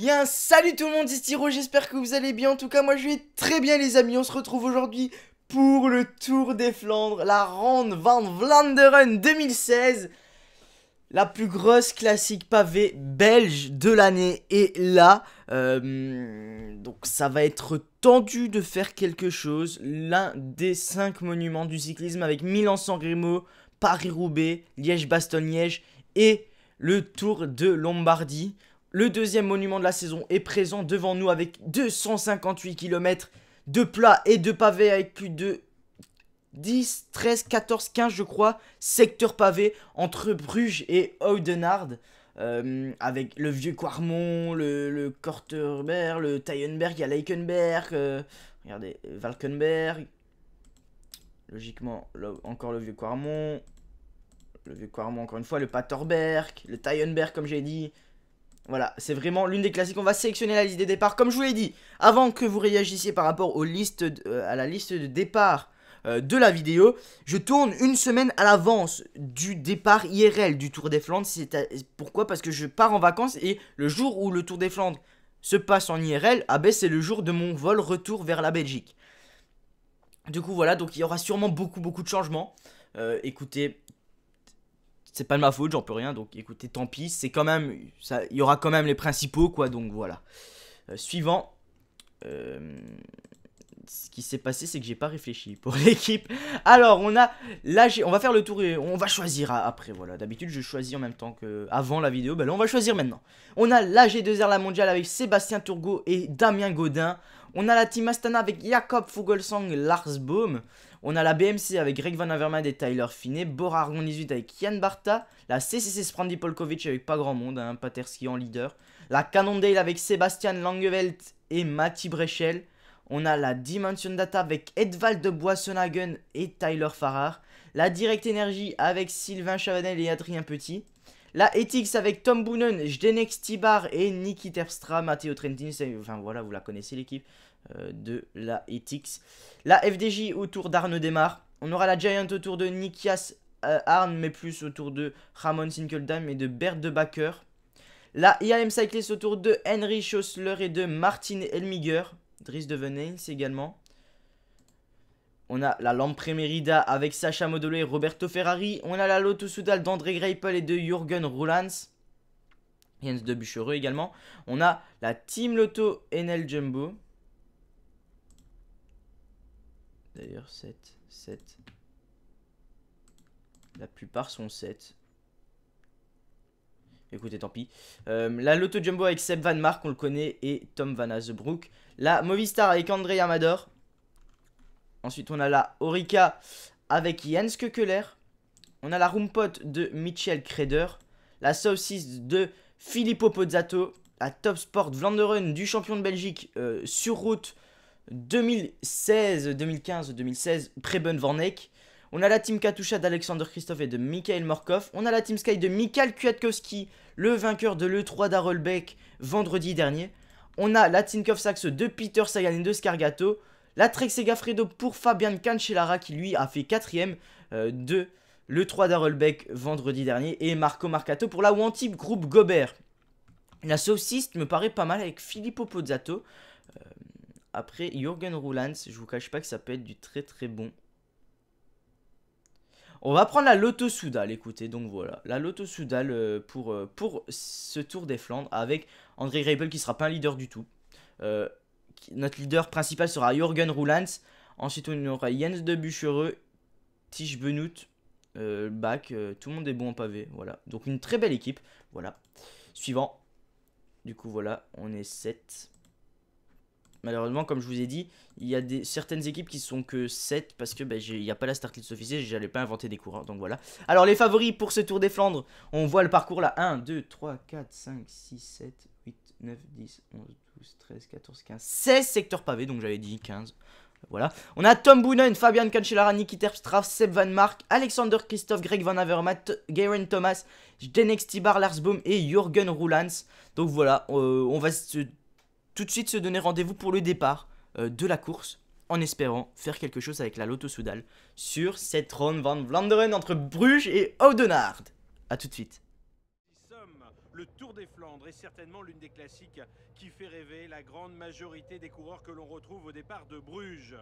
bien, salut tout le monde, c'est Tiro, j'espère que vous allez bien, en tout cas moi je vais très bien les amis, on se retrouve aujourd'hui pour le Tour des Flandres, la Ronde van Vlaanderen 2016, la plus grosse classique pavée belge de l'année Et là, euh, donc ça va être tendu de faire quelque chose, l'un des cinq monuments du cyclisme avec Milan-San Paris-Roubaix, Liège-Bastogne-Liège et le Tour de Lombardie. Le deuxième monument de la saison est présent devant nous avec 258 km de plats et de pavés avec plus de 10, 13, 14, 15 je crois secteurs pavés entre Bruges et Oudenarde. Euh, avec le vieux Quarmont, le, le le Tayenberg, il y a Leikenberg, euh, regardez, Valkenberg, logiquement, encore le vieux Quarmont, le vieux Quarmont encore une fois, le Paterberg, le Tayenberg comme j'ai dit, voilà, c'est vraiment l'une des classiques. On va sélectionner la liste des départs. Comme je vous l'ai dit, avant que vous réagissiez par rapport aux listes euh, à la liste de départ euh, de la vidéo, je tourne une semaine à l'avance du départ IRL du Tour des Flandres. Pourquoi Parce que je pars en vacances et le jour où le Tour des Flandres se passe en IRL, ah ben c'est le jour de mon vol retour vers la Belgique. Du coup voilà, donc il y aura sûrement beaucoup beaucoup de changements. Euh, écoutez, c'est pas de ma faute, j'en peux rien. Donc écoutez, tant pis. C'est quand même, il y aura quand même les principaux, quoi. Donc voilà. Euh, suivant. Euh, ce qui s'est passé, c'est que j'ai pas réfléchi pour l'équipe. Alors, on a là, on va faire le tour et on va choisir après. Voilà, d'habitude, je choisis en même temps que avant la vidéo. Ben là, on va choisir maintenant. On a la G2R la mondiale avec Sébastien Turgot et Damien Godin. On a la team Astana avec Jakob Fuglsang, Lars Baum. On a la BMC avec Greg Van Avermaet et Tyler Finney, Bora Argon 18 avec Ian Barta, la CCC Sprandy Polkovic avec pas grand monde, hein, Paterski en leader, la Cannondale avec Sébastien Langevelt et Matty Brechel, on a la Dimension Data avec Edvald de Boissonhagen et Tyler Farrar, la Direct Energy avec Sylvain Chavanel et Adrien Petit, la Ethics avec Tom Boonen, Jdenek Stibar et Niki Terstra, Matteo Trentin, enfin voilà, vous la connaissez l'équipe. Euh, de la ETX. La FDJ autour d'Arne Demar. On aura la Giant autour de Nikias euh, Arne, mais plus autour de Ramon Sinkeldam et de Bert de Backer. La IAM Cyclist autour de Henry Schossler et de Martin Elmiger. Dries de c'est également. On a la Lampre Merida avec Sacha Modolo et Roberto Ferrari. On a la Lotto Soudal d'André Greipel et de Jürgen Rulands, Jens de Buchereux également. On a la Team Lotto Enel Jumbo. D'ailleurs, 7, 7. La plupart sont 7. Écoutez, tant pis. Euh, la Lotto Jumbo avec Seb Van Mark, on le connaît, et Tom Van Azebrook. La Movistar avec André Amador. Ensuite, on a la Orica avec Jens Kekeler. On a la Rumpot de Michel Kreder. La Saucisse de Filippo Pozzato. La Top Sport Vlanderen du champion de Belgique euh, sur route 2016, 2015, 2016, Preben Vornek On a la team Katusha d'Alexander Christophe et de Mikhail Morkov. On a la team Sky de Mikhail Kwiatkowski, le vainqueur de l'E3 d'Arolbeck vendredi dernier. On a la team Saxe de Peter Sagan et de Scargato. La Trek Segafredo pour Fabian Cancellara qui lui a fait quatrième euh, de l'E3 d'Arolbeck vendredi dernier. Et Marco Marcato pour la Wantip Group Gobert. La sauciste me paraît pas mal avec Filippo Pozzato. Après, Jürgen Roulans, je vous cache pas que ça peut être du très très bon. On va prendre la Lotto Soudal, écoutez, donc voilà. La Lotto Soudal euh, pour, euh, pour ce Tour des Flandres avec André Greipel qui sera pas un leader du tout. Euh, notre leader principal sera Jürgen Roulans. Ensuite, on aura Jens de Buchereux, Tige Benout, Bach, tout le monde est bon en pavé, voilà. Donc une très belle équipe, voilà. Suivant. Du coup, voilà, on est 7. Malheureusement, comme je vous ai dit, il y a des, certaines équipes qui sont que 7 parce que ben, il n'y a pas la start list officielle, j'allais pas inventer des coureurs. Hein, donc voilà. Alors les favoris pour ce Tour des Flandres, on voit le parcours là 1, 2, 3, 4, 5, 6, 7, 8, 9, 10, 11, 12, 13, 14, 15, 16 secteurs pavés, donc j'avais dit 15. Voilà. On a Tom Boonen, Fabian Cancellara, Niki Terpstra, Seb Van Mark, Alexander Christophe, Greg Van Avermaet, Garen Thomas, Denex Tibar, Lars Boom et Jürgen Rulans. Donc voilà, euh, on va se tout de suite se donner rendez-vous pour le départ euh, de la course en espérant faire quelque chose avec la Lotto Soudal sur cette ronde van Vlaanderen entre Bruges et Oudenaarde. À tout de suite. Le Tour des Flandres est certainement l'une des classiques qui fait rêver la grande majorité des coureurs que l'on retrouve au départ de Bruges.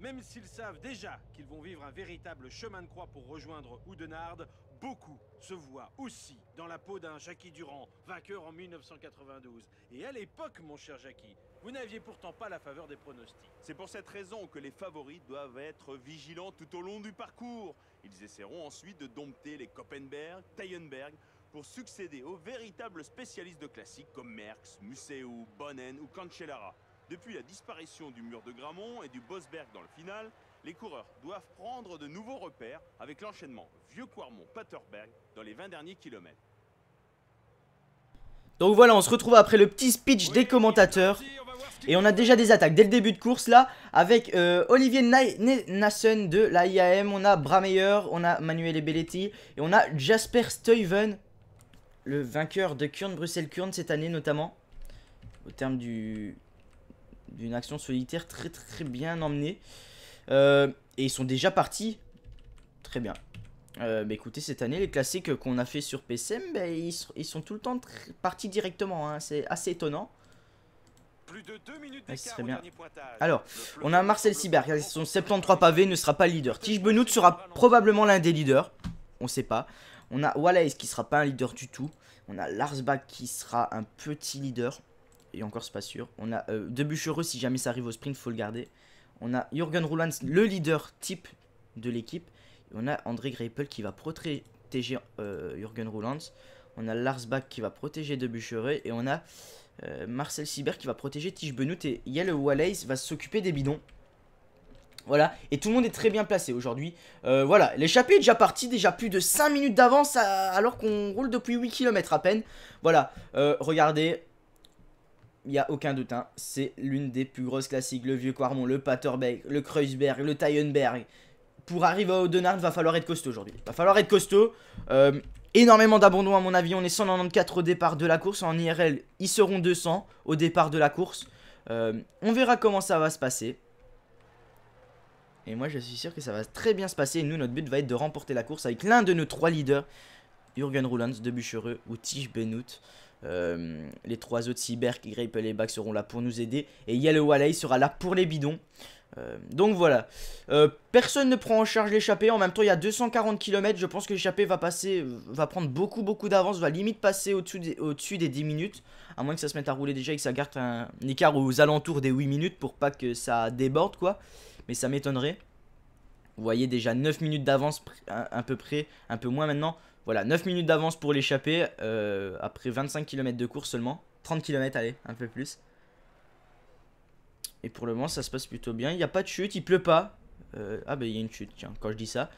Même s'ils savent déjà qu'ils vont vivre un véritable chemin de croix pour rejoindre Oudenarde, Beaucoup se voient aussi dans la peau d'un Jackie Durand, vainqueur en 1992. Et à l'époque, mon cher Jackie, vous n'aviez pourtant pas la faveur des pronostics. C'est pour cette raison que les favoris doivent être vigilants tout au long du parcours. Ils essaieront ensuite de dompter les Koppenberg, Tayenberg, pour succéder aux véritables spécialistes de classiques comme Merckx, Museu, Bonnen ou Cancellara. Depuis la disparition du mur de Gramont et du Bosberg dans le final, les coureurs doivent prendre de nouveaux repères avec l'enchaînement Vieux-Quarmont-Paterberg dans les 20 derniers kilomètres. Donc voilà, on se retrouve après le petit speech des commentateurs. Et on a déjà des attaques dès le début de course là avec euh, Olivier Nassen de la IAM, on a Brameyer, on a Manuel Belletti et on a Jasper Stuyven, le vainqueur de Kurn Bruxelles Kurn cette année notamment au terme d'une action solitaire très très bien emmenée. Euh, et ils sont déjà partis. Très bien. Euh, bah écoutez, cette année, les classiques qu'on a fait sur PCM, bah, ils, sont tout le temps partis directement. Hein. C'est assez étonnant. Plus de deux minutes très bien. Alors, on a Marcel Cyber. Son 73 pavé ne sera pas leader. Tige Benoît sera probablement l'un des leaders. On sait pas. On a Wallace qui sera pas un leader du tout. On a Lars Back qui sera un petit leader. Et encore, c'est pas sûr. On a euh, Debuchereux, si jamais ça arrive au sprint, faut le garder. On a Jürgen Roulans, le leader type de l'équipe. On a André Greipel qui va protéger euh, Jürgen On a Lars Bach qui va protéger Debucheret. Et on a euh, Marcel Siebert qui va protéger Tige Benout. Et Yael Wallace va s'occuper des bidons. Voilà, et tout le monde est très bien placé aujourd'hui. Euh, voilà, l'échappée est déjà partie, déjà plus de 5 minutes d'avance alors qu'on roule depuis 8 km à peine. Voilà, regardez, il n'y a aucun doute, hein. c'est l'une des plus grosses classiques. Le vieux Quarmont, le Paterbeck, le Kreuzberg, le Tyenberg. Pour arriver au il va falloir être costaud aujourd'hui. Va falloir être costaud. Euh, énormément d'abandon à mon avis. On est 194 au départ de la course. En IRL, ils seront 200 au départ de la course. Euh, on verra comment ça va se passer. Et moi, je suis sûr que ça va très bien se passer. Et nous, notre but va être de remporter la course avec l'un de nos trois leaders. Jürgen de Debuchereux ou Tige Benout. Euh, les trois autres cyber, qui et les bacs seront là pour nous aider. Et Yellow Wallace sera là pour les bidons. Euh, donc voilà, euh, personne ne prend en charge l'échappée, en même temps il y a 240 km, je pense que l'échappée va passer, va prendre beaucoup beaucoup d'avance, va limite passer au-dessus des, 10 minutes, à moins que ça se mette à rouler déjà et que ça garde un, écart aux alentours des 8 minutes pour pas que ça déborde quoi, mais ça m'étonnerait. Vous voyez déjà 9 minutes d'avance, à peu près, un peu moins maintenant, voilà, 9 minutes d'avance pour l'échapper. Euh, après 25 km de course seulement. 30 km, allez, un peu plus. Et pour le moment, ça se passe plutôt bien. Il n'y a pas de chute, il pleut pas. Euh, ah, bah, il y a une chute, tiens, quand je dis ça.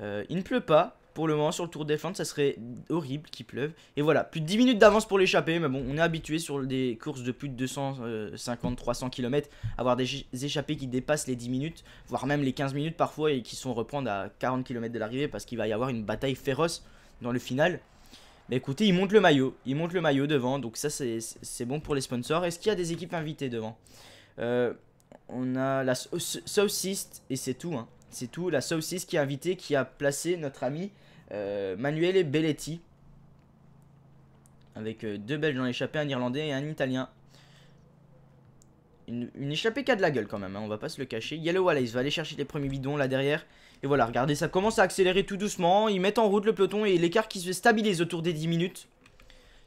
Euh, il ne pleut pas. Pour le moment, sur le Tour des Flandres, ça serait horrible qu'il pleuve. Et voilà, plus de 10 minutes d'avance pour l'échapper. Mais bon, on est habitué sur des courses de plus de 250-300 km. Avoir des échappées qui dépassent les 10 minutes, voire même les 15 minutes parfois, et qui sont reprendre à 40 km de l'arrivée parce qu'il va y avoir une bataille féroce dans le final. Mais écoutez, il monte le maillot. Il monte le maillot devant. Donc ça, c'est bon pour les sponsors. Est-ce qu'il y a des équipes invitées devant euh, On a la South Et c'est tout. Hein. C'est tout. La South qui a invité, qui a placé notre ami Manuele euh, Manuel et Belletti. Avec euh, deux Belges dans l'échappée un Irlandais et un Italien. Une, échappée qui a de la gueule quand même, hein. on va pas se le cacher. Yellow Wallace va aller chercher les premiers bidons là derrière. Et voilà, regardez, ça commence à accélérer tout doucement. Ils mettent en route le peloton et l'écart qui se stabilise autour des 10 minutes.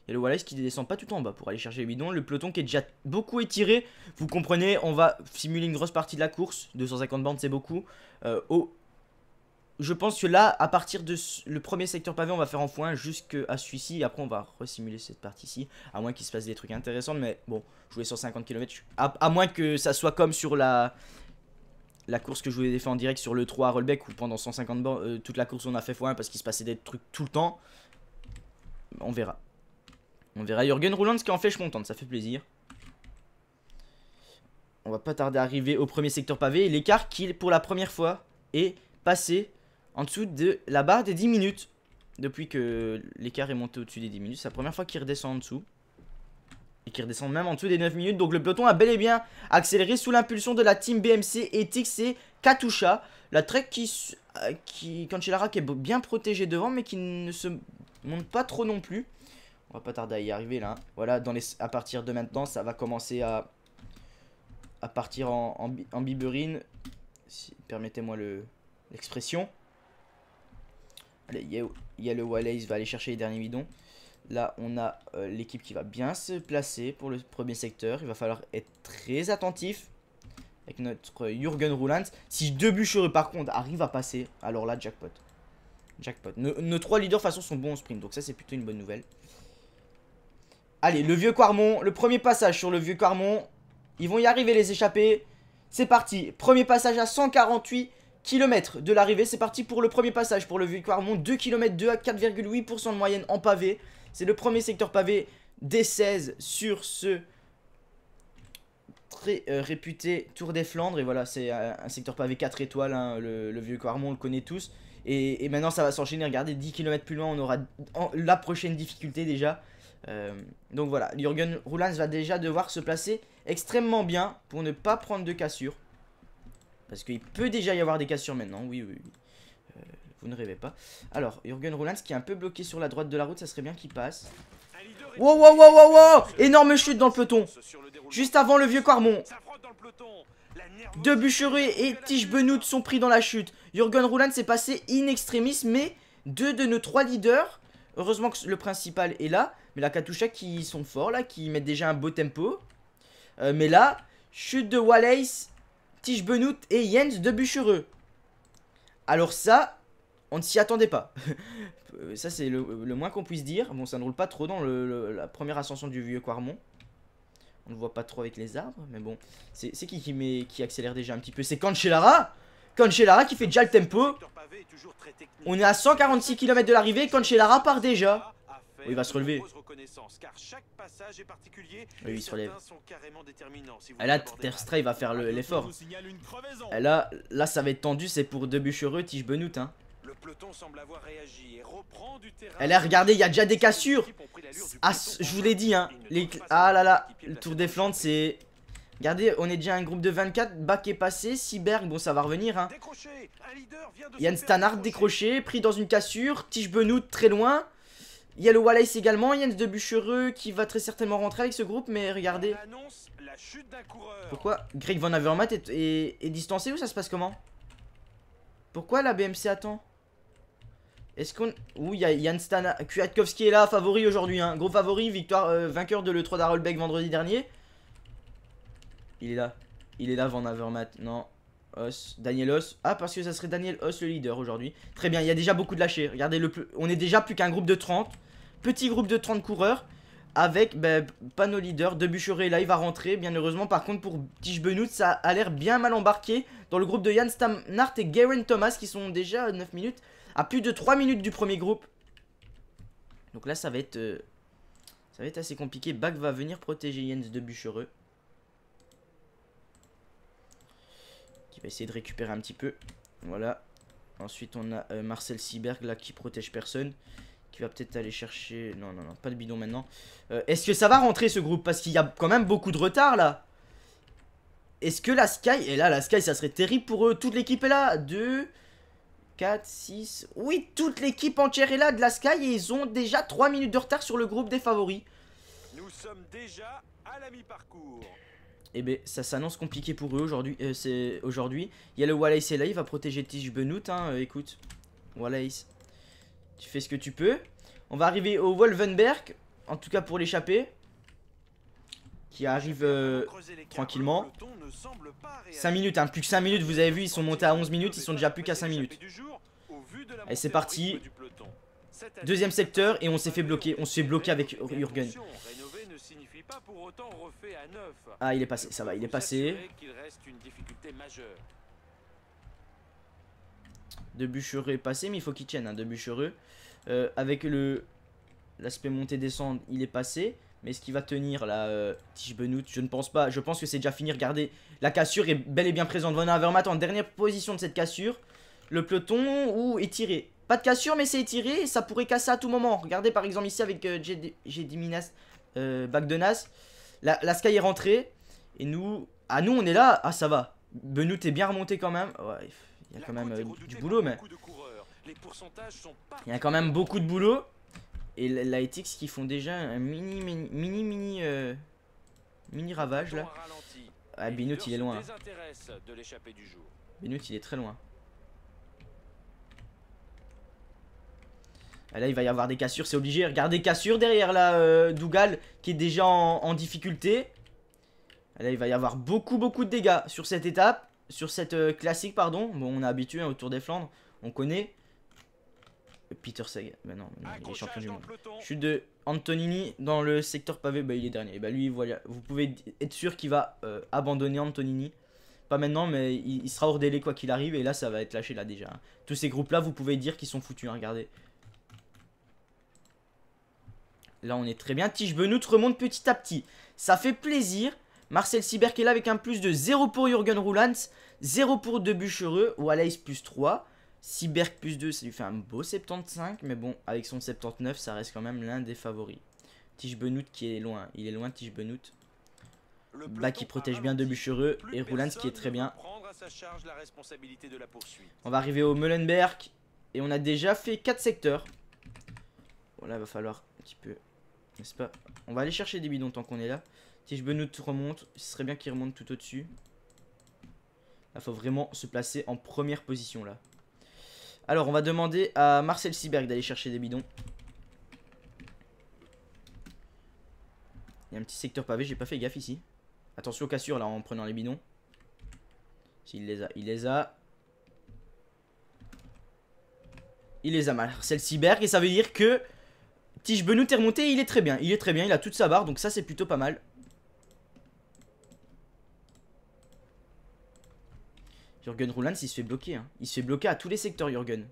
Il y a le Wallace qui descend pas tout en bas pour aller chercher le bidons. Le peloton qui est déjà beaucoup étiré. Vous comprenez, on va simuler une grosse partie de la course. 250 bandes, c'est beaucoup. Euh, je pense que là, à partir de le premier secteur pavé, on va faire en foin jusqu'à celui-ci. Après, on va resimuler cette partie-ci. À moins qu'il se passe des trucs intéressants. Mais bon, jouer sur km. à moins que ça soit comme sur la, la course que je vous ai en direct sur le 3 à Rollback où pendant 150 bornes, euh, toute la course on a fait x1 parce qu'il se passait des trucs tout le temps. On verra. On verra. Jürgen Rouland qui en fait je contente, ça fait plaisir. On va pas tarder à arriver au premier secteur pavé. L'écart qui, pour la première fois, est passé en dessous de la barre des 10 minutes. Depuis que l'écart est monté au-dessus des 10 minutes, c'est la première fois qu'il redescend en dessous et qui redescendent même en dessous des 9 minutes. Donc le peloton a bel et bien accéléré sous l'impulsion de la team BMC Ethics et Katusha. La Trek qui, euh, qui, Lara, qui est bien protégée devant mais qui ne se monte pas trop non plus. On va pas tarder à y arriver là. Hein. Voilà, dans à partir de maintenant, ça va commencer à, à partir en, en, biberine. Si, Permettez-moi l'expression. Allez, il y, y a le Wallace, va aller chercher les derniers bidons. Là, on a euh, l'équipe qui va bien se placer pour le premier secteur. Il va falloir être très attentif avec notre euh, Jürgen Roulands. Si deux bûchereux, par contre, arrivent à passer, alors là, jackpot. Jackpot. Nos, trois leaders, de façon, sont bons en sprint. Donc ça, c'est plutôt une bonne nouvelle. Allez, le vieux Quarmont Le premier passage sur le vieux Quarmont Ils vont y arriver, les échappés. C'est parti. Premier passage à 148 km de l'arrivée. C'est parti pour le premier passage pour le vieux Quarmont. 2 km 2 à 4,8% de moyenne en pavé. C'est le premier secteur pavé des 16 sur ce très euh, réputé Tour des Flandres. Et voilà, c'est un secteur pavé 4 étoiles. Hein, le, vieux Quarmont, on le connaît tous. Et, maintenant, ça va s'enchaîner. Regardez, 10 km plus loin, on aura la prochaine difficulté déjà. Euh, donc voilà, Jürgen Roulans va déjà devoir se placer extrêmement bien pour ne pas prendre de cassure. Parce qu'il peut déjà y avoir des cassures maintenant, oui, oui, oui vous ne rêvez pas. Alors, Jürgen Roland, qui est un peu bloqué sur la droite de la route, ça serait bien qu'il passe. Wow, wow, wow, wow, wow Énorme chute dans le peloton. Juste avant le vieux Quarmon. Deux Bûchereux et Tige Benout sont pris dans la chute. Jürgen Ruland s'est passé in extremis, mais deux de nos trois leaders, heureusement que le principal est là, mais la Katusha qui sont forts là, qui mettent déjà un beau tempo. Euh, mais là, chute de Wallace, Tige Benout et Jens de Bûchereux. Alors ça, on ne s'y attendait pas. ça, c'est le, moins qu'on puisse dire. Bon, ça ne roule pas trop dans la première ascension du vieux Quarmont. On ne voit pas trop avec les arbres, mais bon. C'est qui qui, accélère déjà un petit peu C'est Cancellara Cancellara qui fait déjà le tempo. On est à 146 km de l'arrivée. Cancellara part déjà. il va se relever. Oui, il se relève. Et là, il va faire l'effort. Et là, là, ça va être tendu. C'est pour deux Debuchereux, Tige benoute Hein. Le peloton semble avoir réagi et reprend du terrain. regardez, il y a déjà des cassures. Ah, je vous l'ai dit, hein. Ah là là, le Tour des Flandres, c'est... Regardez, on est déjà un groupe de 24. Bac est passé, Cyberg, bon, ça va revenir. Hein. Yann Stannard décroché, pris dans une cassure. Tige très loin. Il y le Wallace également, Yann de Bûchereux qui va très certainement rentrer avec ce groupe, mais regardez. Pourquoi Greg Van Avermaet est, est, distancé ou ça se passe comment Pourquoi la BMC attend est-ce qu'on... Oui, il y a Kwiatkowski est là, favori aujourd'hui. Hein. Gros favori, victoire, euh, vainqueur de l'E3 Beck vendredi dernier. Il est là. Il est là, Van Avermaet. Non. Os. Daniel Os. Ah, parce que ça serait Daniel Os le leader aujourd'hui. Très bien, il y a déjà beaucoup de lâchés. Regardez, le plus... on est déjà plus qu'un groupe de 30. Petit groupe de 30 coureurs. Avec ben, pas nos leaders. Debucheret, là, il va rentrer, bien heureusement. Par contre, pour Tige Benoît, ça a l'air bien mal embarqué. Dans le groupe de Jan Stanart et Garen Thomas, qui sont déjà à 9 minutes à plus de 3 minutes du premier groupe. Donc là, ça va être, euh, ça va être assez compliqué. Bac va venir protéger Jens de Bûchereux. Qui va essayer de récupérer un petit peu. Voilà. Ensuite, on a euh, Marcel Sieberg, là, qui protège personne. Qui va peut-être aller chercher... Non, non, non, pas de bidon maintenant. Euh, est-ce que ça va rentrer, ce groupe Parce qu'il y a quand même beaucoup de retard, là. Est-ce que la Sky... Et là, la Sky, ça serait terrible pour eux. Toute l'équipe est là. Deux... 4, 6... Oui, toute l'équipe entière est là de la Sky et ils ont déjà 3 minutes de retard sur le groupe des favoris. Nous sommes déjà à la mi-parcours. Eh bien, ça s'annonce compliqué pour eux aujourd'hui. Euh, c'est aujourd'hui. Il y a le Wallace et là, il va protéger Tige Benoît. Hein, euh, écoute, Wallace, tu fais ce que tu peux. On va arriver au Wolvenberg, en tout cas pour l'échapper qui arrive euh, tranquillement. 5 minutes, hein. plus que 5 minutes, vous avez vu, ils sont montés à 11 minutes, ils sont déjà plus qu'à 5 minutes. Et c'est parti. Deuxième secteur, et on s'est fait bloquer. On s'est bloqué avec Jürgen. Ah, il est passé, ça va, il est passé. De bûchereux est passé, mais il faut qu'il tienne, un hein, de bûchereux. Euh, avec le l'aspect monter descendre il est passé. Mais ce qui va tenir la euh, Benoît Je ne pense pas. Je pense que c'est déjà fini. Regardez, la cassure est bel et bien présente. Von en dernière position de cette cassure. Le peloton ou étiré. Pas de cassure, mais c'est étiré ça pourrait casser à tout moment. Regardez par exemple ici avec euh, Minas, euh, Bagdenas. La, Sky est rentrée. Et nous. Ah, nous on est là. Ah, ça va. Benoît est bien remonté quand même. il y a quand même euh, du boulot, mais. Il y a quand même beaucoup de boulot et la, qui font déjà un mini mini mini mini, euh, mini ravage là. Ah il est loin. Binout hein. il est très loin. Ah, là il va y avoir des cassures c'est obligé. Regardez cassure derrière là euh, Dougal qui est déjà en, difficulté. Ah, là il va y avoir beaucoup beaucoup de dégâts sur cette étape. Sur cette euh, classique pardon. Bon on est habitué autour hein, au Tour des Flandres. On connaît. Peter Sagan. Bah maintenant non, il est champion du monde. Chute de Antonini dans le secteur pavé, bah il est dernier. bah lui, voilà, vous pouvez être sûr qu'il va euh, abandonner Antonini. Pas maintenant, mais il, sera hors délai quoi qu'il arrive. Et là, ça va être lâché là déjà. Tous ces groupes-là, vous pouvez dire qu'ils sont foutus. Hein, regardez. Là, on est très bien. Tige Benoît remonte petit à petit. Ça fait plaisir. Marcel Siber qui est là avec un plus de 0 pour Jürgen Rulans, 0 pour Debuchereux, Wallace plus 3. Si plus 2, ça lui fait un beau 75, mais bon, avec son 79, ça reste quand même l'un des favoris. Tige Benout qui est loin, il est loin Tige Benout. Bas qui protège bien de Bûchereux et Roulans qui est très bien. On va arriver au Mullenberg et on a déjà fait 4 secteurs. Bon là va falloir un petit peu, n'est-ce pas On va aller chercher des bidons tant qu'on est là. Tige Benout remonte, ce serait bien qu'il remonte tout au-dessus. Il faut vraiment se placer en première position là. Alors, on va demander à Marcel Siberg d'aller chercher des bidons. Il y a un petit secteur pavé, j'ai pas fait gaffe ici. Attention aux cassures là en prenant les bidons. S'il les a, il les a. Il les a Marcel Siberg et ça veut dire que Tige Benoît est remonté, il est très bien. Il est très bien, il a toute sa barre donc ça c'est plutôt pas mal. Jürgen Roulans, il se fait bloquer. Hein. Il se fait bloquer à tous les secteurs, Jürgen.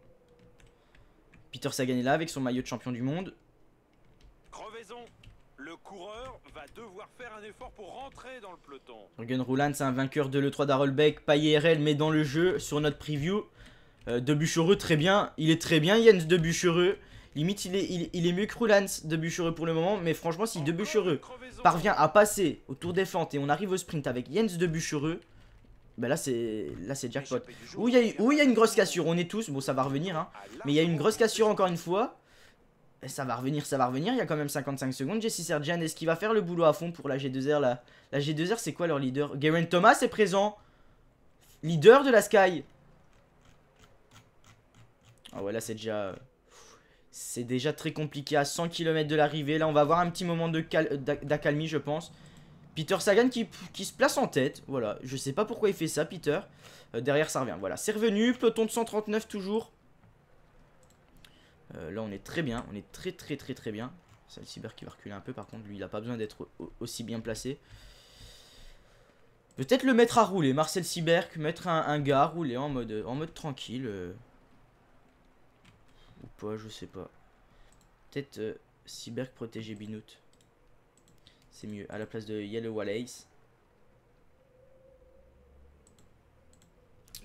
Peter Sagan est là avec son maillot de champion du monde. Crevaison. Le coureur va devoir faire un effort pour rentrer dans le peloton. Jürgen un vainqueur de l'E3 d'Arolbeck. pas IRL mais dans le jeu sur notre preview. Euh, de très bien. Il est très bien, Jens De bûchereux Limite, il est, il, est mieux que Roulans De Buchereux pour le moment. Mais franchement, si De bûchereux parvient à passer au tour des fentes et on arrive au sprint avec Jens De bah là c'est là c'est jackpot. Où il y, a une grosse cassure, on est tous, bon ça va revenir hein. Mais il y a une grosse cassure encore une fois. ça va revenir, ça va revenir, il y a quand même 55 secondes. Jesse Sergian, est-ce qu'il va faire le boulot à fond pour la G2R là La G2R c'est quoi leur leader Garen Thomas est présent. Leader de la Sky. Ah ouais là c'est déjà... C'est déjà très compliqué à 100 km de l'arrivée. Là on va avoir un petit moment d'accalmie je pense. Peter Sagan qui, se place en tête. Voilà, je sais pas pourquoi il fait ça, Peter. Euh, derrière, ça revient. Voilà, c'est revenu. Peloton de 139 toujours. Euh, là, on est très bien. On est très, très, très, très bien. C'est le cyber qui va reculer un peu. Par contre, lui, il a pas besoin d'être aussi bien placé. Peut-être le mettre à rouler. Marcel cyber mettre un, gars à rouler en mode, en mode tranquille. Euh. Ou pas, je sais pas. Peut-être Cyberc protéger Binout. C'est mieux. À la place de Yellow Wallace.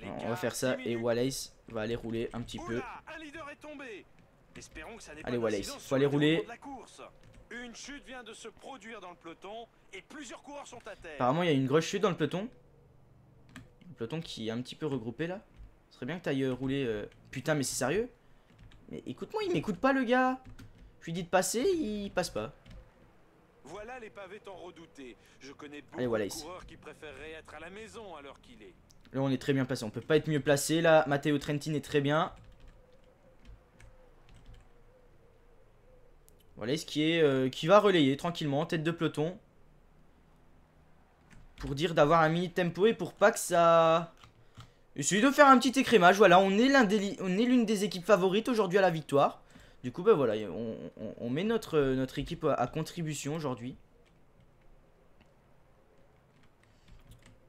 on va faire ça et Wallace va aller rouler un petit peu. Allez Wallace, faut aller rouler. de produire plusieurs Apparemment, il y a une grosse chute dans le peloton. Le peloton qui est un petit peu regroupé là. Ce serait bien que t'ailles euh, rouler. Euh, Putain, mais c'est sérieux Mais écoute-moi, il m'écoute pas le gars. Je lui dis de passer, il passe pas. Voilà les pavés tant redoutés. Je connais beaucoup de qui être à la maison qu'il est. Là, on est très bien placé. On peut pas être mieux placé. Là, Matteo Trentin est très bien. Voilà ce qui est euh, qui va relayer tranquillement tête de peloton pour dire d'avoir un mini tempo et pour pas que ça Essayez de faire un petit écrémage. Voilà, on est l'une des équipes favorites aujourd'hui à la victoire. Du coup, bah voilà, on, met notre, euh, équipe à, contribution aujourd'hui.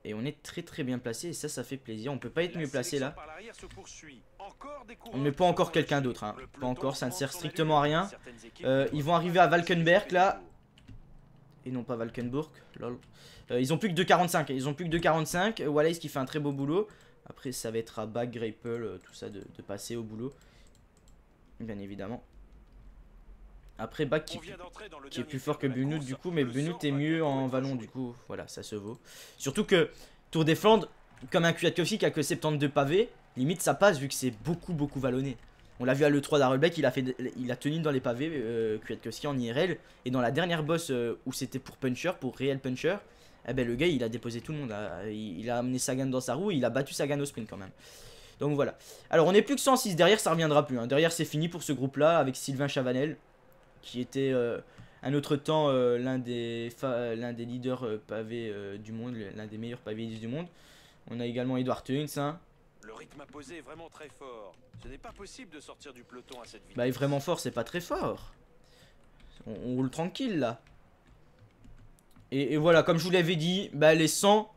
Et on est très très bien placé et ça, ça fait plaisir. On peut pas être mieux placé là. On met pas encore quelqu'un d'autre. Hein. Pas encore, ça ne sert strictement à rien. Euh, ils vont arriver à Valkenberg là. Et non pas Valkenburg. Euh, ils ont plus que 2,45. Ils ont plus que 2,45. Wallace qui fait un très beau boulot. Après, ça va être à Bag, Grapple, tout ça de passer au boulot bien évidemment. Après, Bach qui, est plus fort que Bunut du coup, mais Bunut est mieux en vallon du coup. Voilà, ça se vaut. Surtout que Tour des Flandres, comme un Kwiatkowski qui a que 72 pavés, limite ça passe vu que c'est beaucoup beaucoup vallonné. On l'a vu à l'E3 d'Arlbeck il, a fait, il a tenu dans les pavés euh, Kwiatkowski en IRL. Et dans la dernière boss euh, où c'était pour Puncher, pour réel Puncher, eh ben, le gars il a déposé tout le monde. Ah, il, a amené Sagan dans sa roue, il a battu Sagan au sprint quand même. Donc voilà. Alors on est plus que 106, derrière ça reviendra plus. Hein. Derrière c'est fini pour ce groupe là avec Sylvain Chavanel qui était à euh, un autre temps euh, l'un des, euh, des, leaders pavés du monde, l'un des meilleurs pavés du monde. On a également Edouard Tunes. Hein. Le rythme a est vraiment très fort. Ce n'est pas possible de sortir du peloton à cette bah, vitesse. Bah, est vraiment fort, c'est pas très fort. On, roule tranquille là. Et, et voilà, comme je vous l'avais dit, bah, les 100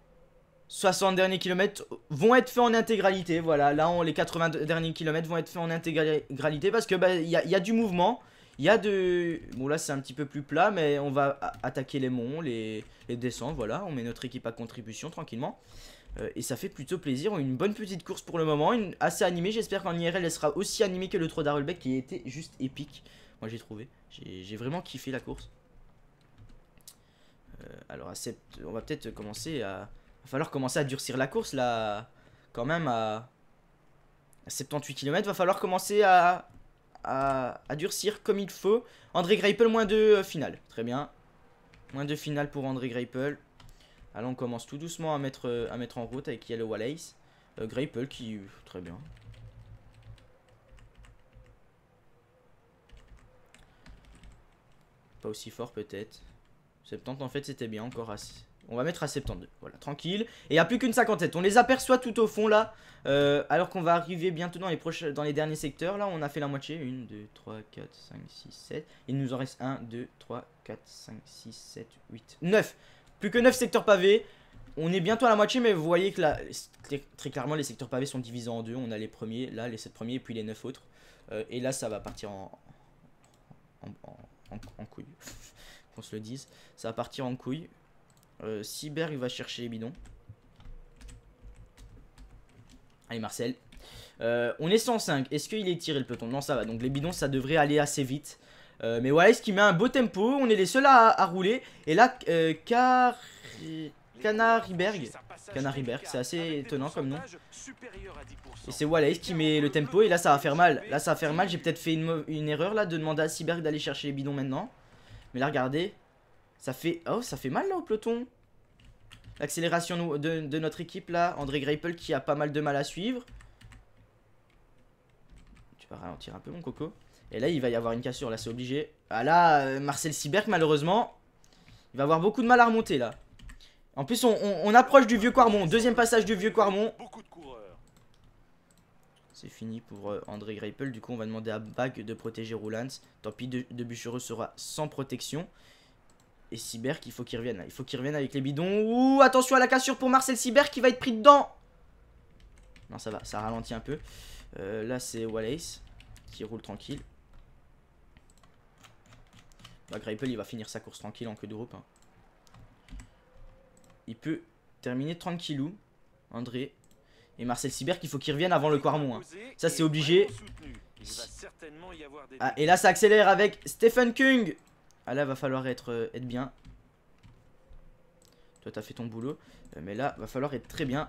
60 derniers kilomètres vont être faits en intégralité. Voilà, là, on, les 80 derniers kilomètres vont être faits en intégralité parce que bah, il bah, y, y, a du mouvement. Il y a de... Bon là c'est un petit peu plus plat mais on va attaquer les monts, les, descendre. voilà. On met notre équipe à contribution tranquillement. Euh, et ça fait plutôt plaisir, une bonne petite course pour le moment, une assez animée. J'espère qu'en IRL elle sera aussi animée que le 3 d'Arulbeck qui était juste épique. Moi j'ai trouvé, j'ai vraiment kiffé la course. Euh, alors à on va peut-être commencer à va falloir commencer à durcir la course là. Quand même à, 78 km, va falloir commencer à, durcir comme il faut. André Greipel, moins de euh, finale. Très bien. Moins de finale pour André Greipel. Alors on commence tout doucement à mettre, euh, à mettre en route avec Yellow Wallace. Euh, Greipel qui... Très bien. Pas aussi fort peut-être. 70 en fait c'était bien encore assez. On va mettre à 72. Voilà, tranquille. Et il n'y a plus qu'une cinquantaine. On les aperçoit tout au fond là. Euh, alors qu'on va arriver bientôt dans les, proches, dans les derniers secteurs. Là, on a fait la moitié. 1, 2, 3, 4, 5, 6, 7. Il nous en reste 1, 2, 3, 4, 5, 6, 7, 8, 9. Plus que 9 secteurs pavés. On est bientôt à la moitié, mais vous voyez que là, très clairement, les secteurs pavés sont divisés en deux. On a les premiers, là, les 7 premiers, et puis les 9 autres. Euh, et là, ça va partir en, en, en, en couille. Qu'on se le dise. Ça va partir en couille. Euh, Cyberg il va chercher les bidons. Allez, Marcel. Euh, on est 105. Est-ce qu'il est tiré le peloton Non, ça va. Donc les bidons, ça devrait aller assez vite. Euh, mais Wallace qui met un beau tempo. On est les seuls à, rouler. Et là, euh, Car... Canariberg. Canariberg, c'est assez étonnant comme nom. Et c'est Wallace qui met le tempo et là ça va faire mal. Là ça va faire mal, j'ai peut-être fait une, une, erreur là de demander à Cyberg d'aller chercher les bidons maintenant. Mais là regardez, ça fait... Oh, ça fait mal là au peloton. L'accélération de, de, notre équipe là. André Greipel qui a pas mal de mal à suivre. Tu vas ralentir un peu mon coco. Et là, il va y avoir une cassure, là, c'est obligé. Ah là, euh, Marcel Siberg, malheureusement, il va avoir beaucoup de mal à remonter, là. En plus, on, approche du vieux Quarmont. Deuxième passage du vieux Quarmont. C'est fini pour euh, André Greipel. Du coup, on va demander à Bag de protéger Roulans. Tant pis, de, de sera sans protection. Et Cyber qu'il faut qu'il revienne Il faut qu'il revienne avec les bidons. Ouh, attention à la cassure pour Marcel Cyber qui va être pris dedans. Non, ça va, ça ralentit un peu. Euh, là, c'est Wallace qui roule tranquille. Bah, Grapple, il va finir sa course tranquille en queue de groupe. Hein. Il peut terminer tranquillou. André. Et Marcel Cyber qu'il faut qu'il revienne avant le Quarmon. Hein. Ça, c'est obligé. Ah, et là, ça accélère avec Stephen King. Ah là, va falloir être, euh, être bien. Toi, t'as fait ton boulot. Euh, mais là, va falloir être très bien.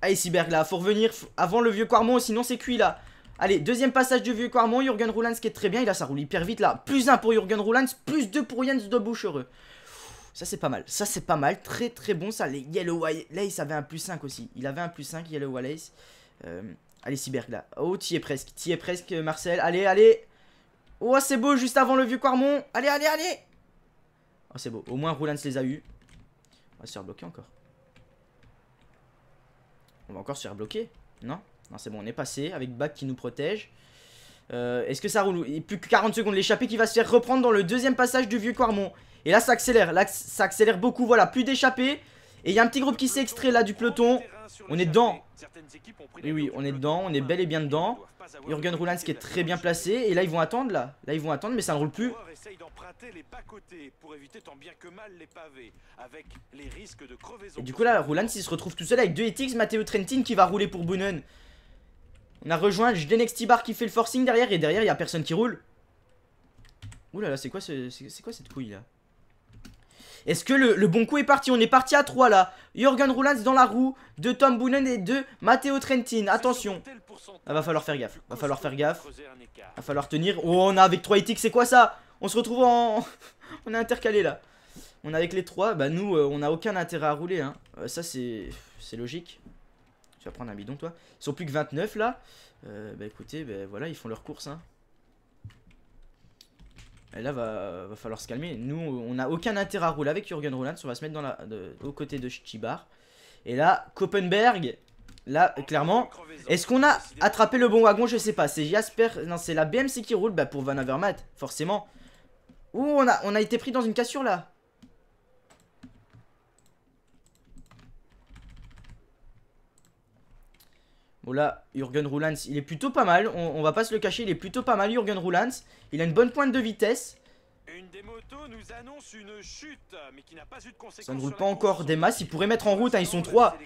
Allez, Cyberg, là, faut revenir avant le vieux Quarmon, sinon c'est cuit, là. Allez, deuxième passage du vieux Quarmon, Jürgen Roulans qui est très bien. Il a ça roule hyper vite, là. Plus 1 pour Jürgen Roulans, plus 2 pour Jens de Bouchereux. Ça, c'est pas mal. Ça, c'est pas mal. Très, très bon, ça. Les Yellow Wallace avait un plus 5 aussi. Il avait un plus 5, Yellow Wallace. Euh, Allez, Cyberg, là. Oh, t'y es presque. T'y es presque, Marcel. Allez, allez. Oh, c'est beau, juste avant le vieux Quarmon. Allez, allez, allez. Oh, c'est beau. Au moins, Roulans les a eu, On va se faire bloquer encore. On va encore se faire bloquer. Non Non, c'est bon, on est passé. Avec Bac qui nous protège. Euh, est-ce que ça roule plus que 40 secondes. L'échappée qui va se faire reprendre dans le deuxième passage du vieux Quarmon. Et là, ça accélère. Là, ça accélère beaucoup. Voilà, plus d'échappée. Et il y a un petit groupe qui s'est extrait là du peloton. On est dedans. Oui, oui, on est dedans. On est bel et bien dedans. Jürgen Roulans qui est très bien placé. Et là, ils vont attendre là. Là, ils vont attendre, mais ça ne roule plus. Et du coup, là, Roulans il se retrouve tout seul avec deux ETX. Matteo Trentin qui va rouler pour Boonen. On a rejoint Jdenex Tibar qui fait le forcing derrière. Et derrière, il n'y a personne qui roule. Oulala là là, c'est quoi, ce, quoi cette couille là est-ce que le, bon coup est parti On est parti à 3 là. Jürgen Roulans dans la roue de Tom Boonen et de Matteo Trentin. Attention. Ah, va falloir faire gaffe. Va falloir faire gaffe. Va falloir tenir. Oh, on a avec 3 éthiques. C'est quoi ça On se retrouve en. on est intercalé là. On est avec les 3. Bah, nous, euh, on n'a aucun intérêt à rouler. Hein. Euh, ça, c'est. C'est logique. Tu vas prendre un bidon, toi. Ils sont plus que 29 là. Euh, bah, écoutez, bah, voilà, ils font leur course. Hein. Et là, va, va falloir se calmer. Nous, on n'a aucun intérêt à rouler avec Jurgen Roland. On va se mettre dans la, de, aux de Chibar Et là, Koppenberg, Là, clairement, est-ce qu'on a attrapé le bon wagon Je sais pas. C'est Jasper. Non, c'est la BMC qui roule bah, pour Van forcément. Ouh, on a, on a été pris dans une cassure là. Bon là, Jurgen Roulans, il est plutôt pas mal. On, va pas se le cacher, il est plutôt pas mal, Jurgen Roulans. Il a une bonne pointe de vitesse. Une des motos nous annonce une chute, mais qui n'a pas eu de conséquences. Ça ne roule pas encore des masses. Ils pourraient mettre en route. Hein, ils sont 3.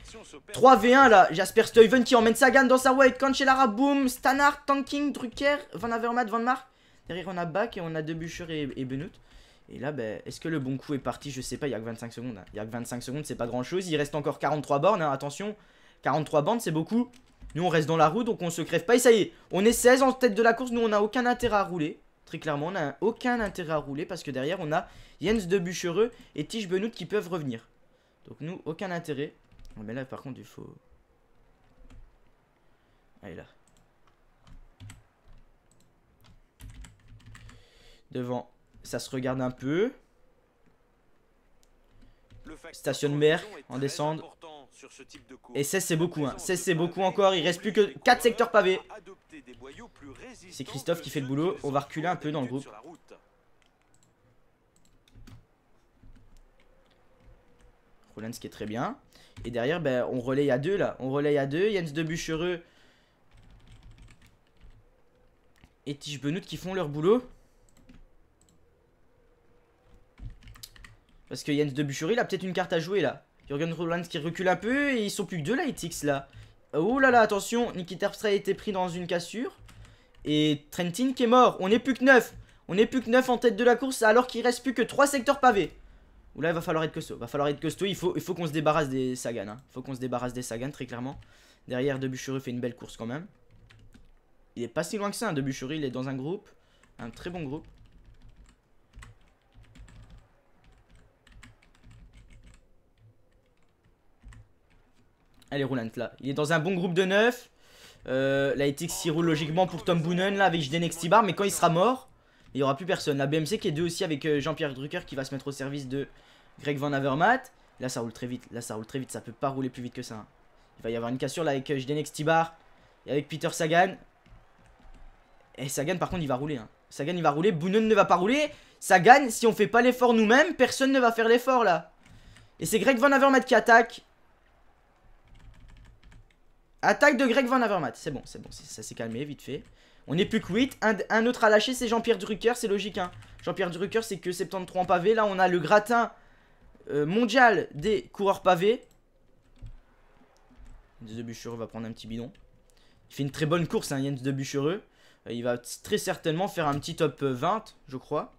3 V1 là. Jasper Stuyven qui emmène Sagan dans sa wide, Cancellara, boom. Stannard, Tanking, Drucker, Van Avermaet, Van Mark. Derrière, on a Bach et on a Debucheur et, et Et là, ben, est-ce que le bon coup est parti Je sais pas. Il y a que 25 secondes. Hein. Il y a que 25 secondes. C'est pas grand chose. Il reste encore 43 bornes. Hein. Attention, 43 bornes, c'est beaucoup. Nous, on reste dans la roue, donc on se crève pas. Et ça y est, on est 16 en tête de la course. Nous, on n'a aucun intérêt à rouler. Très clairement, on n'a aucun intérêt à rouler parce que derrière, on a Jens de Bûchereux et Tige Benoît qui peuvent revenir. Donc nous, aucun intérêt. Mais là, par contre, il faut... Allez, là. Devant, ça se regarde un peu. Stationne mer en descente. Et 16 c'est beaucoup hein. 16 c'est beaucoup encore Il reste plus que 4 secteurs pavés C'est Christophe qui fait le boulot On va reculer un peu dans le groupe Roland qui est très bien Et derrière ben, on relaye à deux là On relaye à deux Jens de Bûchereux Et Tige Benoît qui font leur boulot Parce que Jens de bûcherie il a peut-être une carte à jouer là Jürgen Roland qui recule un peu et ils sont plus que deux là, là. Oh là là, attention, Nikita Terpstra a été pris dans une cassure. Et Trentin qui est mort. On est plus que neuf On est plus que neuf en tête de la course alors qu'il reste plus que trois secteurs pavés. Oula, il va falloir être costaud. Va falloir être costaud. Il faut, il faut qu'on se débarrasse des Sagan. Il hein. faut qu'on se débarrasse des Sagan, très clairement. Derrière, Debuchereux fait une belle course quand même. Il est pas si loin que ça, hein. De Debuchereux. Il est dans un groupe. Un très bon groupe. là. Il est dans un bon groupe de 9. Euh, la ETX il roule logiquement pour Tom Boonen là avec next Tibar. mais quand il sera mort, il n'y aura plus personne. La BMC qui est 2 aussi avec euh, Jean-Pierre Drucker qui va se mettre au service de Greg Van Avermaet. Là ça roule très vite, là ça roule très vite, ça peut pas rouler plus vite que ça. Hein. Il va y avoir une cassure là avec euh, next Tibar. et avec Peter Sagan. Et eh, Sagan par contre il va rouler. Hein. Sagan il va rouler, Boonen ne va pas rouler. Sagan, si on fait pas l'effort nous-mêmes, personne ne va faire l'effort là. Et c'est Greg Van Avermaet qui attaque. Attaque de Greg Van Avermaet. C'est bon, c'est bon, ça s'est calmé, vite fait. On est plus que Un, autre à lâcher, c'est Jean-Pierre Drucker, c'est logique. Hein. Jean-Pierre Drucker, c'est que 73 en pavé. Là, on a le gratin euh, mondial des coureurs pavés. Jens de Buchereux va prendre un petit bidon. Il fait une très bonne course, hein, Jens de Buchereux. Euh, il va très certainement faire un petit top 20, euh, je crois.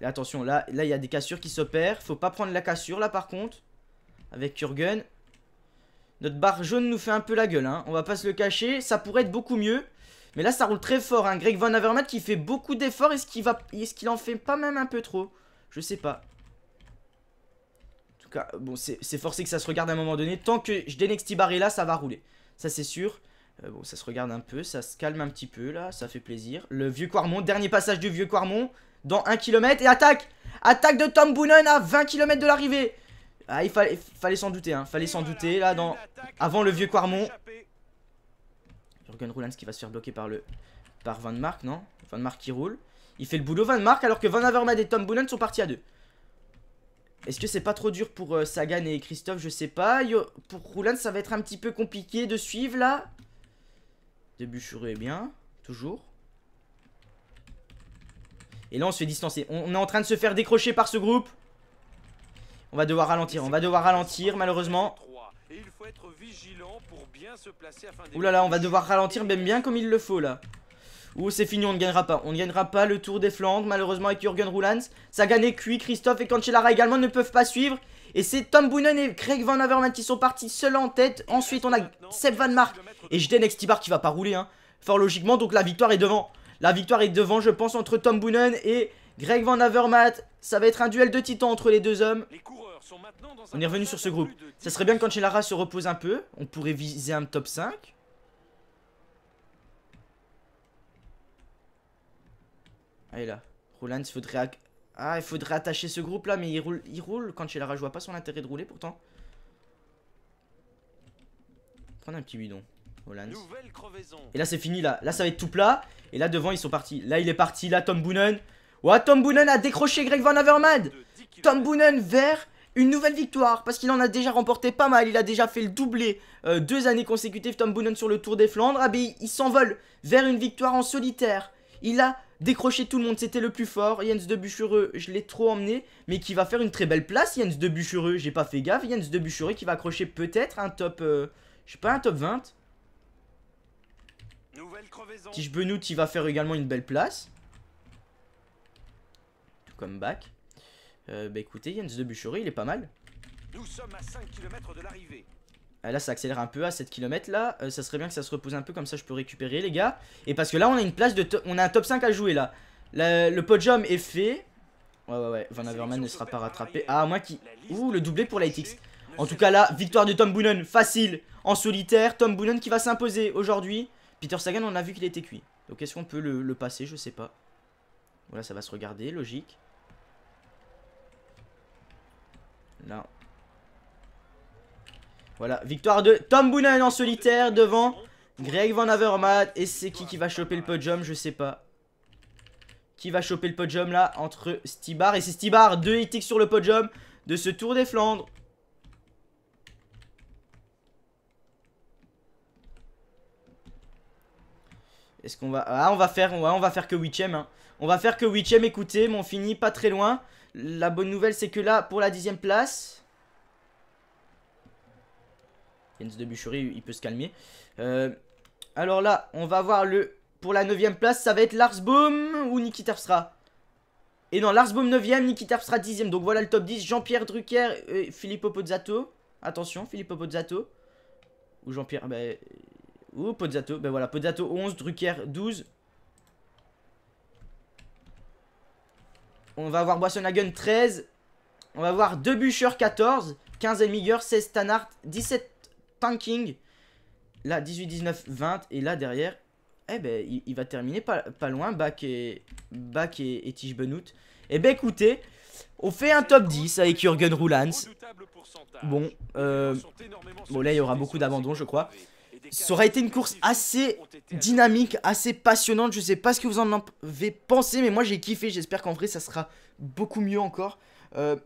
Et attention, là, là, il y a des cassures qui s'opèrent. Faut pas prendre la cassure, là, par contre. Avec Kurgen. Notre barre jaune nous fait un peu la gueule, hein. on va pas se le cacher. Ça pourrait être beaucoup mieux. Mais là, ça roule très fort. Hein. Greg Van Avermaet qui fait beaucoup d'efforts. Est-ce qu'il va... Est en fait pas même un peu trop Je sais pas. En tout cas, bon, c'est forcé que ça se regarde à un moment donné. Tant que je dénexti là, ça va rouler. Ça, c'est sûr. Euh, bon, ça se regarde un peu. Ça se calme un petit peu, là. Ça fait plaisir. Le vieux Quarmont. Dernier passage du vieux Quarmont. Dans 1 km. Et attaque Attaque de Tom Boonen à 20 km de l'arrivée. Ah, il fallait, fallait s'en douter, hein. Fallait s'en douter. Là, dans... avant le vieux Quarmont, Jorgen Roulans qui va se faire bloquer par le... Par Van Mark, non Van Mark qui roule. Il fait le boulot Van Mark alors que Van Avermaet et Tom Boonen sont partis à deux. Est-ce que c'est pas trop dur pour euh, Sagan et Christophe Je sais pas. pour roland ça va être un petit peu compliqué de suivre, là. Début est bien. Toujours. Et là, on se fait distancer. on est en train de se faire décrocher par ce groupe. On va devoir ralentir, on va devoir ralentir malheureusement. Oulala là là, on va devoir ralentir même bien comme il le faut là. Ouh, c'est fini, on ne gagnera pas. On ne gagnera pas le tour des Flandres, malheureusement, avec Jürgen Roulans. Ça gagne cuit, Christophe et Cancellara également ne peuvent pas suivre. Et c'est Tom Boonen et Greg Van Avermaet qui sont partis seuls en tête. Ensuite, on a Seb Van Mark et Jden Extibar qui va pas rouler, hein. Fort logiquement, donc la victoire est devant. La victoire est devant, je pense, entre Tom Boonen et Greg Van Avermaet. Ça va être un duel de titans entre les deux hommes. On est revenu sur ce groupe. Ça serait bien quand Chelara se repose un peu. On pourrait viser un top 5. Allez là. Roland, il faudrait... Ah, il faudrait attacher ce groupe là, mais il roule, il roule quand Je vois pas son intérêt de rouler pourtant. Prendre un petit bidon. Roland. Et là, c'est fini là. Là, ça va être tout plat. Et là, devant, ils sont partis. Là, il est parti. Là, Tom Boonen. Ouah, Tom Boonen a décroché Greg Van Avermaet. Tom Boonen vert une nouvelle victoire parce qu'il en a déjà remporté pas mal. Il a déjà fait le doublé euh, deux années consécutives Tom Boonen sur le Tour des Flandres. Ah il s'envole vers une victoire en solitaire. Il a décroché tout le monde, c'était le plus fort. Jens de Bûchereux, je l'ai trop emmené, mais qui va faire une très belle place. Jens de Bûchereux, j'ai pas fait gaffe. Jens de Bûchereux qui va accrocher peut-être un top, euh, je sais pas, un top 20. Tige Benoît, il va faire également une belle place. Come back. Euh, bah écoutez, Jens de Bûcherie, il est pas mal. Nous sommes à 5 km de l'arrivée. Ah, là, ça accélère un peu à 7 km là. Euh, ça serait bien que ça se repose un peu, comme ça je peux récupérer, les gars. Et parce que là, on a une place de. On a un top 5 à jouer là. Le, podium est fait. Ouais, ouais, ouais. Van Averman ne sera pas rattrapé. Ah, moi qui. Ouh, le doublé pour l'ITX. En tout cas, là, victoire de Tom Boonen. Facile. En solitaire. Tom Boonen qui va s'imposer aujourd'hui. Peter Sagan, on a vu qu'il était cuit. Donc, est-ce qu'on peut le, le passer Je sais pas. Voilà, ça va se regarder. Logique. Voilà, victoire de Tom Boonen en solitaire devant Greg Van Avermaet. Et c'est qui qui va choper le podium Je sais pas. Qui va choper le podium là entre Stibar et c'est Stibar. Deux éthiques sur le podium de ce Tour des Flandres. Est-ce qu'on va... Ah, on va faire, on va, on va faire que 8 hein. On va faire que 8 écoutez, mais on finit pas très loin. La bonne nouvelle, c'est que là, pour la dixième place... Jens de Bûcherie il peut se calmer. Euh, alors là, on va voir le... Pour la neuvième place, ça va être Lars Boom ou Niki Terpstra. Et non, Larsbaum 9ème, Niki Terpstra 10 Donc voilà le top 10. Jean-Pierre Drucker et Filippo Pozzato. Attention, Filippo Pozzato. Ou Jean-Pierre... Bah, ou Pozzato. Ben voilà, Pozzato 11, Drucker 12. On va avoir Boissonagun 13. On va avoir 2 Bûcheurs 14. 15 Elmiger, 16 Stannard, 17 Tanking. Là, 18, 19, 20. Et là, derrière, eh ben, il, va terminer pas, loin. Bac et, Bac et, Tige Benout. Eh ben, écoutez, on fait un top 10 avec Jurgen Roulans. Bon, euh, bon là, il y aura beaucoup d'abandon, je crois. Ça aura été une course assez dynamique, assez passionnante. Je sais pas ce que vous en avez pensé, mais moi j'ai kiffé. J'espère qu'en vrai ça sera beaucoup mieux encore. Euh,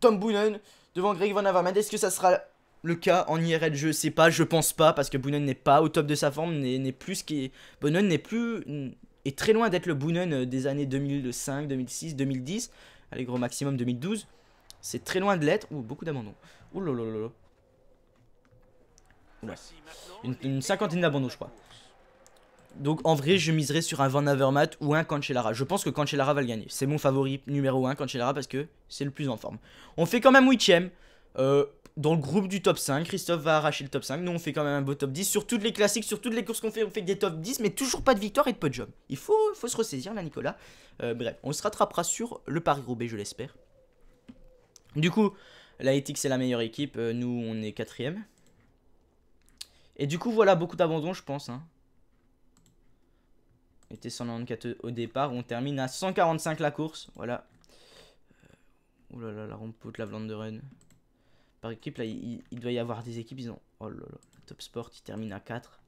Tom Boonen devant Greg Van Avermaet. Est-ce que ça sera le cas en IRL Je sais pas, je pense pas parce que Boonen n'est pas au top de sa forme, n'est plus qui est... Boonen n'est plus mm, est très loin d'être le Boonen euh, des années 2005, 2006, 2010. Allez, gros maximum 2012. C'est très loin de l'être. Ouh, beaucoup d'amendons. Ouh là là là là. Une, cinquantaine d'abandons, je crois. Donc en vrai, je miserais sur un Van Avermaet ou un Cancellara. Je pense que Cancellara va le gagner. C'est mon favori numéro 1, Cancellara, parce que c'est le plus en forme. On fait quand même 8 euh, dans le groupe du top 5, Christophe va arracher le top 5. Nous, on fait quand même un beau top 10. Sur toutes les classiques, sur toutes les courses qu'on fait, on fait des top 10, mais toujours pas de victoire et de podium. Il faut, faut se ressaisir là, Nicolas. Euh, bref, on se rattrapera sur le Paris-Roubaix, je l'espère. Du coup, la ETIX est la meilleure équipe. Euh, nous, on est quatrième. Et du coup, voilà, beaucoup d'abandon, je pense. Hein. On était 194 au départ. On termine à 145 la course. Voilà. Euh, oh là là, la Rumpout, la Vlanderen. Par équipe, là, il, doit y avoir des équipes. Ils ont. Oh là là. Top Sport, il termine à 4.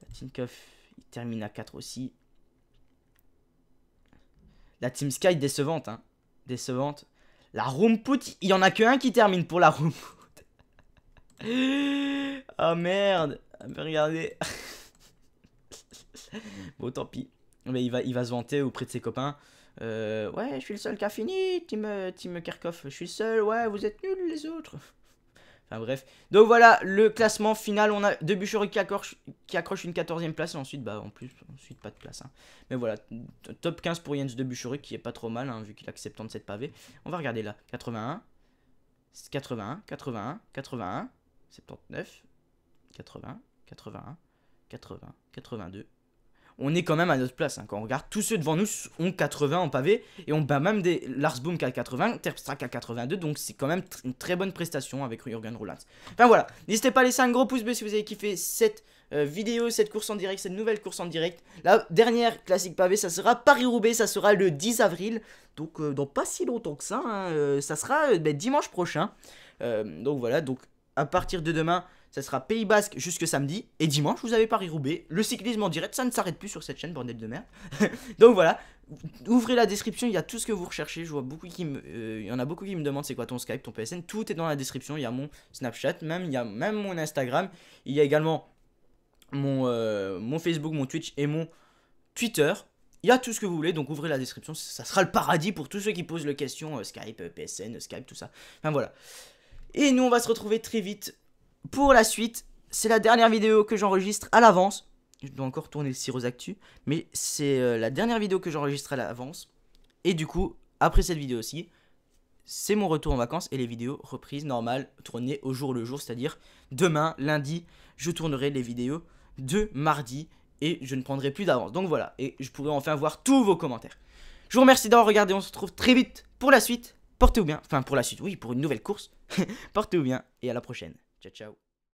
La Tinkoff, il termine à 4 aussi. La Team Sky, décevante. Hein. Décevante. La Rumpout, il y en a qu'un qui termine pour la Rump oh merde ah, Regardez Bon, tant pis. Mais il va, il va se vanter auprès de ses copains. Euh, ouais, je suis le seul qui a fini, Team, euh, team Je suis seul, ouais, vous êtes nuls les autres. Enfin bref. Donc voilà, le classement final. On a de qui accroche, une 14ème place. Et ensuite, bah en plus, ensuite pas de place. Hein. Mais voilà, top 15 pour Jens de qui est pas trop mal, hein, vu qu'il accepte de cette pavée On va regarder là. 81. 81, 81, 81. 79, 80, 81, 80, 82. On est quand même à notre place hein. quand on regarde. Tous ceux devant nous ont 80 en pavé et on bat même des Lars Boom qui a 80, Terpstra qui a 82, donc c'est quand même une très bonne prestation avec Jürgen Roland. Enfin voilà, n'hésitez pas à laisser un gros pouce bleu si vous avez kiffé cette euh, vidéo, cette course en direct, cette nouvelle course en direct. La dernière classique pavé ça sera Paris-Roubaix, ça sera le 10 avril, donc euh, dans pas si longtemps que ça, hein, euh, ça sera ben, dimanche prochain. donc voilà, donc à partir de demain, ça sera Pays Basque jusque samedi. Et dimanche, vous avez Paris-Roubaix. Le cyclisme en direct, ça ne s'arrête plus sur cette chaîne, bordel de mer. Donc voilà, ouvrez la description, il y a tout ce que vous recherchez. Je vois beaucoup qui me, euh, il y en a beaucoup qui me demandent c'est quoi ton Skype, ton PSN. Tout est dans la description. Il y a mon Snapchat, même il y a même mon Instagram. Il y a également mon, euh, mon Facebook, mon Twitch et mon Twitter. Il y a tout ce que vous voulez, donc ouvrez la description, ça sera le paradis pour tous ceux qui posent le question euh, Skype, PSN, Skype, tout ça. Enfin voilà. Et nous, on va se retrouver très vite pour la suite. C'est la dernière vidéo que j'enregistre à l'avance. Je dois encore tourner le Cyrus Actu. Mais c'est euh, la dernière vidéo que j'enregistre à l'avance. Et du coup, après cette vidéo aussi, c'est mon retour en vacances et les vidéos reprises normales, tournées au jour le jour. C'est-à-dire demain, lundi, je tournerai les vidéos de mardi et je ne prendrai plus d'avance. Donc voilà, et je pourrai enfin voir tous vos commentaires. Je vous remercie d'avoir regardé, on se retrouve très vite pour la suite. Portez-vous bien, enfin pour la suite, oui, pour une nouvelle course. Portez-vous bien et à la prochaine. Ciao, ciao.